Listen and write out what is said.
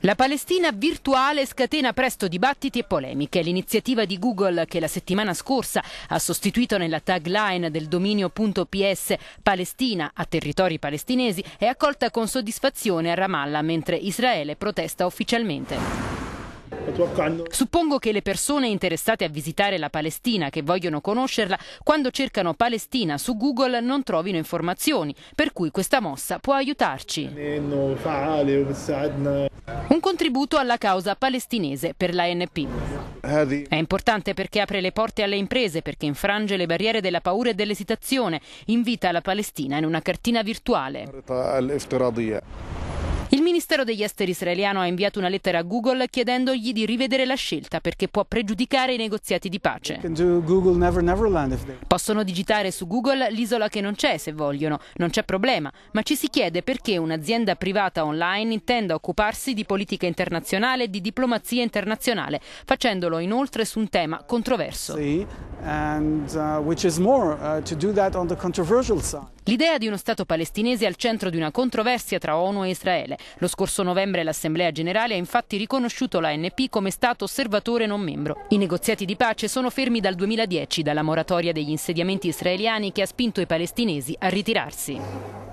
La Palestina virtuale scatena presto dibattiti e polemiche. L'iniziativa di Google, che la settimana scorsa ha sostituito nella tagline del dominio.ps Palestina a territori palestinesi, è accolta con soddisfazione a Ramallah, mentre Israele protesta ufficialmente. Suppongo che le persone interessate a visitare la Palestina, che vogliono conoscerla, quando cercano Palestina su Google non trovino informazioni, per cui questa mossa può aiutarci un contributo alla causa palestinese per l'ANP. È importante perché apre le porte alle imprese, perché infrange le barriere della paura e dell'esitazione, invita la Palestina in una cartina virtuale. Ministero degli Esteri israeliano ha inviato una lettera a Google chiedendogli di rivedere la scelta perché può pregiudicare i negoziati di pace. Possono digitare su Google l'isola che non c'è se vogliono, non c'è problema, ma ci si chiede perché un'azienda privata online intenda occuparsi di politica internazionale e di diplomazia internazionale, facendolo inoltre su un tema controverso. Uh, uh, L'idea di uno Stato palestinese è al centro di una controversia tra ONU e Israele. Lo scorso novembre l'Assemblea generale ha infatti riconosciuto l'ANP come Stato osservatore non membro. I negoziati di pace sono fermi dal 2010 dalla moratoria degli insediamenti israeliani che ha spinto i palestinesi a ritirarsi.